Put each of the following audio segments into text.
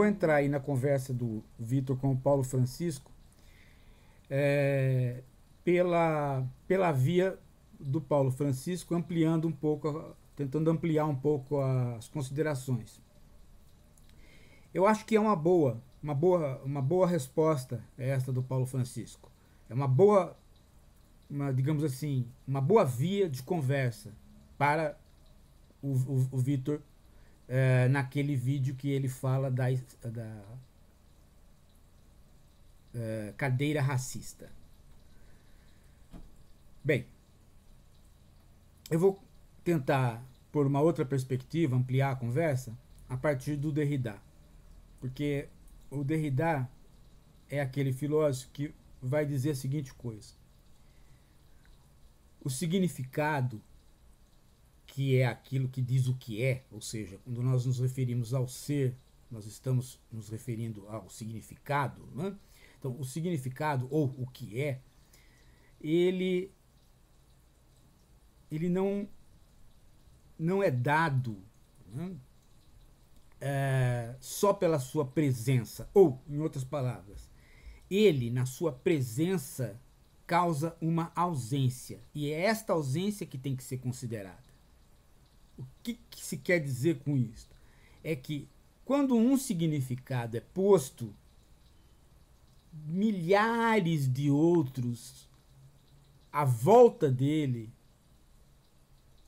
vou entrar aí na conversa do Vitor com o Paulo Francisco é, pela, pela via do Paulo Francisco, ampliando um pouco, tentando ampliar um pouco as considerações. Eu acho que é uma boa, uma boa, uma boa resposta esta do Paulo Francisco. É uma boa, uma, digamos assim, uma boa via de conversa para o, o, o Vitor é, naquele vídeo que ele fala da, da é, cadeira racista. Bem, eu vou tentar, por uma outra perspectiva, ampliar a conversa a partir do Derrida. Porque o Derrida é aquele filósofo que vai dizer a seguinte coisa: o significado que é aquilo que diz o que é, ou seja, quando nós nos referimos ao ser, nós estamos nos referindo ao significado. Né? Então, o significado, ou o que é, ele, ele não, não é dado né? é, só pela sua presença, ou, em outras palavras, ele, na sua presença, causa uma ausência. E é esta ausência que tem que ser considerada. O que, que se quer dizer com isso? É que quando um significado é posto, milhares de outros à volta dele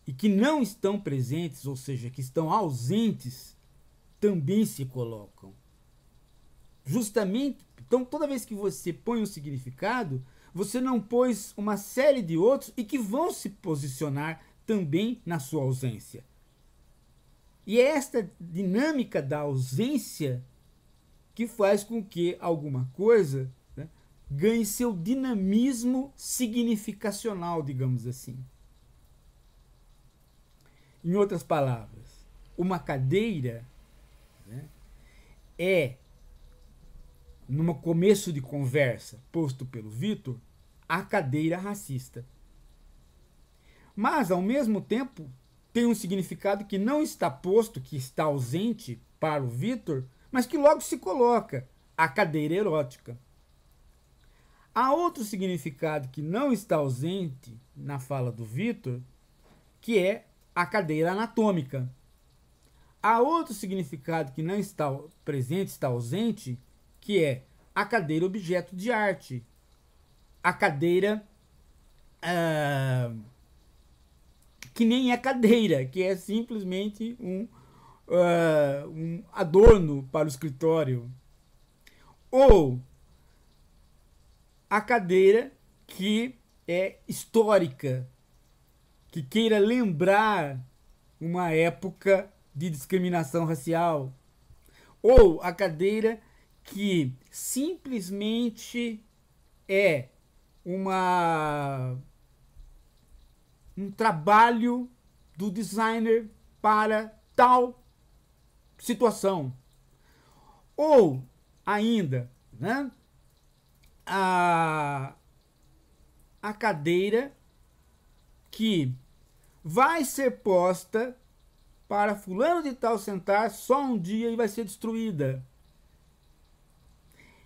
e que não estão presentes, ou seja, que estão ausentes, também se colocam. Justamente, então toda vez que você põe um significado, você não pôs uma série de outros e que vão se posicionar também na sua ausência. E é esta dinâmica da ausência que faz com que alguma coisa né, ganhe seu dinamismo significacional, digamos assim. Em outras palavras, uma cadeira né, é, no começo de conversa posto pelo Vitor, a cadeira racista mas ao mesmo tempo tem um significado que não está posto, que está ausente para o Vitor, mas que logo se coloca a cadeira erótica. Há outro significado que não está ausente na fala do Vitor, que é a cadeira anatômica. Há outro significado que não está presente, está ausente, que é a cadeira objeto de arte, a cadeira. Uh, que nem é cadeira, que é simplesmente um, uh, um adorno para o escritório. Ou a cadeira que é histórica, que queira lembrar uma época de discriminação racial. Ou a cadeira que simplesmente é uma um trabalho do designer para tal situação. Ou ainda, né? A, a cadeira que vai ser posta para fulano de tal sentar só um dia e vai ser destruída.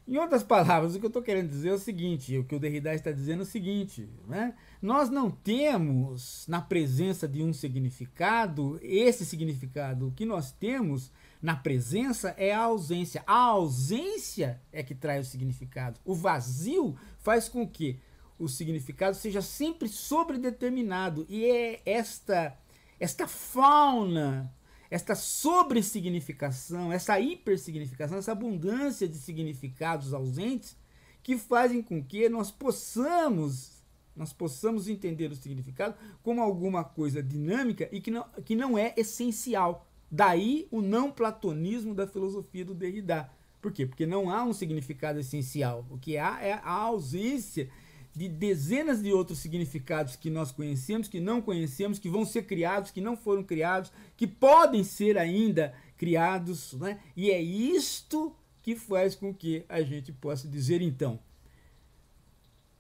Em outras palavras, o que eu estou querendo dizer é o seguinte, o que o Derrida está dizendo é o seguinte, né? nós não temos na presença de um significado, esse significado, o que nós temos na presença é a ausência. A ausência é que traz o significado. O vazio faz com que o significado seja sempre sobredeterminado e é esta, esta fauna esta sobressignificação, essa hipersignificação, essa abundância de significados ausentes que fazem com que nós possamos nós possamos entender o significado como alguma coisa dinâmica e que não, que não é essencial. Daí o não platonismo da filosofia do Derrida. Por quê? Porque não há um significado essencial. O que há é a ausência de dezenas de outros significados que nós conhecemos, que não conhecemos, que vão ser criados, que não foram criados, que podem ser ainda criados, né? E é isto que faz com que a gente possa dizer então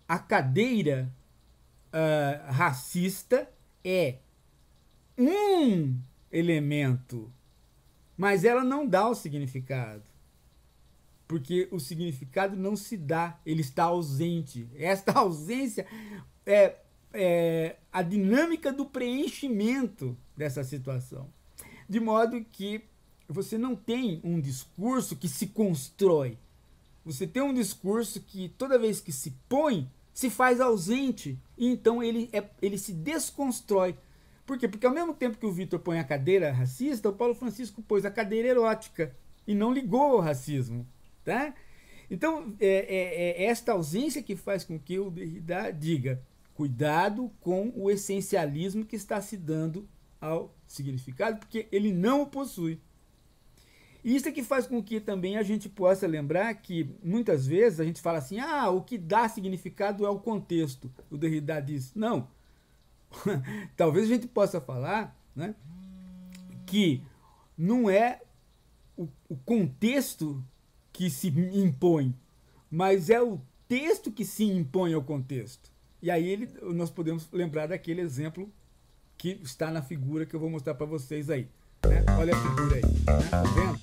a cadeira uh, racista é um elemento, mas ela não dá o significado porque o significado não se dá, ele está ausente. Esta ausência é, é a dinâmica do preenchimento dessa situação. De modo que você não tem um discurso que se constrói. Você tem um discurso que toda vez que se põe, se faz ausente. E então ele, é, ele se desconstrói. Por quê? Porque ao mesmo tempo que o Vitor põe a cadeira racista, o Paulo Francisco pôs a cadeira erótica e não ligou ao racismo. Tá? Então, é, é, é esta ausência que faz com que o Derrida diga cuidado com o essencialismo que está se dando ao significado, porque ele não o possui. Isso é que faz com que também a gente possa lembrar que muitas vezes a gente fala assim: ah, o que dá significado é o contexto. O Derrida diz: não. Talvez a gente possa falar né, que não é o, o contexto que se impõe, mas é o texto que se impõe ao contexto. E aí ele, nós podemos lembrar daquele exemplo que está na figura que eu vou mostrar para vocês aí. Né? Olha a figura aí, né? tá vendo?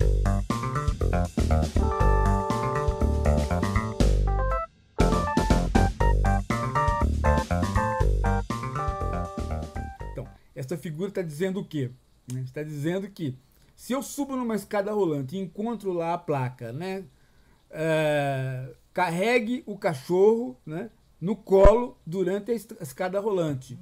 Então, essa figura está dizendo o quê? Está né? dizendo que se eu subo numa escada rolante e encontro lá a placa, né? É, carregue o cachorro né, no colo durante a escada rolante.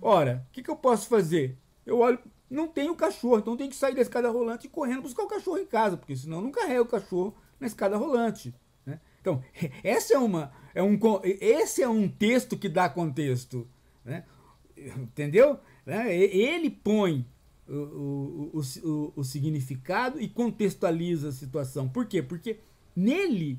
Ora, o que, que eu posso fazer? Eu olho, não tem o cachorro, então tem que sair da escada rolante e correndo buscar o cachorro em casa, porque senão não carrega o cachorro na escada rolante. Né? Então, essa é uma, é um, esse é um texto que dá contexto. Né? Entendeu? Né? Ele põe o, o, o, o significado e contextualiza a situação. Por quê? Porque nele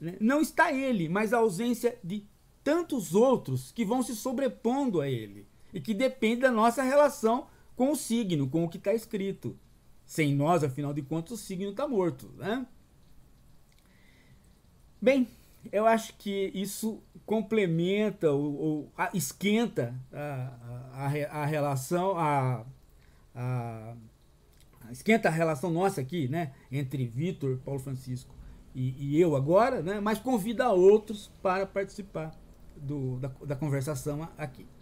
né, não está ele, mas a ausência de tantos outros que vão se sobrepondo a ele e que depende da nossa relação com o signo, com o que está escrito. Sem nós, afinal de contas, o signo está morto. Né? Bem, eu acho que isso complementa ou, ou a, esquenta a, a, a relação, a, a, a esquenta a relação nossa aqui, né? Entre Vitor, Paulo Francisco e, e, eu agora, né? Mas convida outros para participar do, da, da conversação aqui.